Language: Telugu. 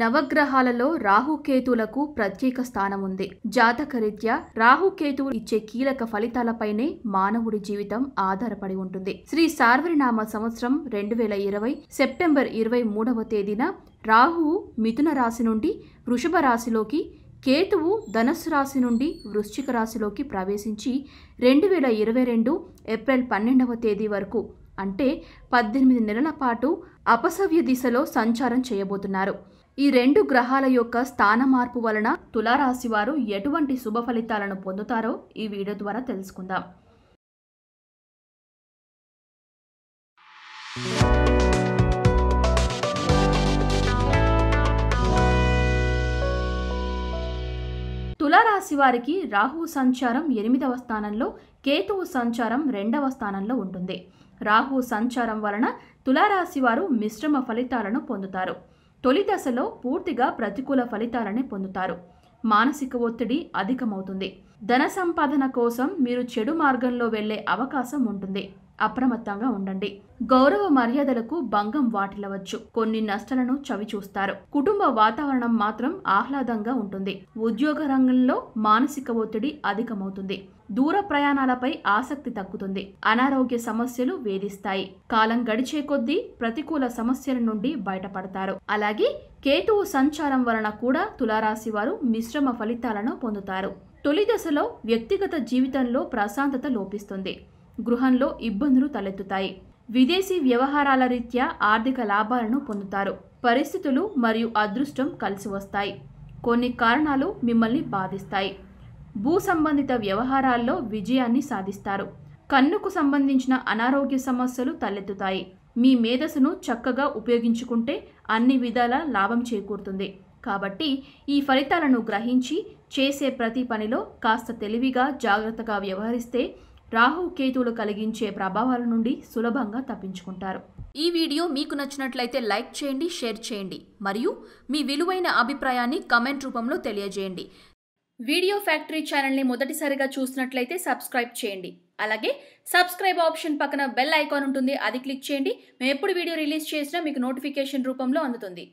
నవగ్రహాలలో రాహుకేతులకు ప్రత్యేక స్థానం ఉంది జాతక రీత్యా రాహుకేతువు ఇచ్చే కీలక ఫలితాలపైనే మానవుడి జీవితం ఆధారపడి ఉంటుంది శ్రీ సార్వరినామ సంవత్సరం రెండు వేల ఇరవై సెప్టెంబర్ ఇరవై మూడవ తేదీన రాహువు మిథున రాశి నుండి వృషభ రాశిలోకి కేతువు ధనస్సు రాశి నుండి వృశ్చిక రాశిలోకి ప్రవేశించి రెండు వేల ఇరవై రెండు ఏప్రిల్ పన్నెండవ తేదీ వరకు అంటే పద్దెనిమిది నెలల పాటు అపసవ్య దిశలో సంచారం చేయబోతున్నారు ఈ రెండు గ్రహాల యొక్క స్థాన మార్పు వలన తులారాశి వారు ఎటువంటి శుభ ఫలితాలను పొందుతారో ఈ వీడియో ద్వారా తెలుసుకుందాం తులారాశి వారికి రాహువు సంచారం ఎనిమిదవ స్థానంలో కేతువు సంచారం రెండవ స్థానంలో ఉంటుంది రాహు సంచారం వలన తులారాశి వారు మిశ్రమ ఫలితాలను పొందుతారు తొలి దశలో పూర్తిగా ప్రతికూల ఫలితాలని పొందుతారు మానసిక ఒత్తిడి అధికమవుతుంది ధన సంపాదన కోసం మీరు చెడు మార్గంలో వెళ్లే అవకాశం ఉంటుంది అప్రమత్తంగా ఉండండి గౌరవ మర్యాదలకు భంగం వాటిల్లవచ్చు కొన్ని నష్టాలను చవిచూస్తారు కుటుంబ వాతావరణం మాత్రం ఆహ్లాదంగా ఉంటుంది ఉద్యోగ రంగంలో మానసిక ఒత్తిడి అధికమవుతుంది దూర ప్రయాణాలపై ఆసక్తి తగ్గుతుంది అనారోగ్య సమస్యలు వేధిస్తాయి కాలం గడిచే కొద్దీ ప్రతికూల సమస్యల నుండి బయటపడతారు అలాగే కేతువు సంచారం వలన కూడా తులారాశి వారు మిశ్రమ ఫలితాలను పొందుతారు తొలి దశలో వ్యక్తిగత జీవితంలో ప్రశాంతత లోపిస్తుంది గృహంలో ఇబ్బందులు తలెత్తుతాయి విదేశీ వ్యవహారాల రీత్యా ఆర్థిక లాభాలను పొందుతారు పరిస్థితులు మరియు అదృష్టం కలిసి వస్తాయి కొన్ని కారణాలు మిమ్మల్ని బాధిస్తాయి భూ సంబంధిత వ్యవహారాల్లో విజయాన్ని సాధిస్తారు కన్నుకు సంబంధించిన అనారోగ్య సమస్యలు తలెత్తుతాయి మీ మేధస్సును చక్కగా ఉపయోగించుకుంటే అన్ని విధాల లాభం చేకూరుతుంది కాబట్టి ఈ ఫలితాలను గ్రహించి చేసే ప్రతి పనిలో కాస్త తెలివిగా జాగ్రత్తగా వ్యవహరిస్తే రాహుకేతువులు కలిగించే ప్రభావాల నుండి సులభంగా తప్పించుకుంటారు ఈ వీడియో మీకు నచ్చినట్లయితే లైక్ చేయండి షేర్ చేయండి మరియు మీ విలువైన అభిప్రాయాన్ని కమెంట్ రూపంలో తెలియజేయండి వీడియో ఫ్యాక్టరీ ఛానల్ని మొదటిసారిగా చూసినట్లయితే సబ్స్క్రైబ్ చేయండి అలాగే సబ్స్క్రైబ్ ఆప్షన్ పక్కన బెల్ ఐకాన్ ఉంటుంది అది క్లిక్ చేయండి మేము ఎప్పుడు వీడియో రిలీజ్ చేసినా మీకు నోటిఫికేషన్ రూపంలో అందుతుంది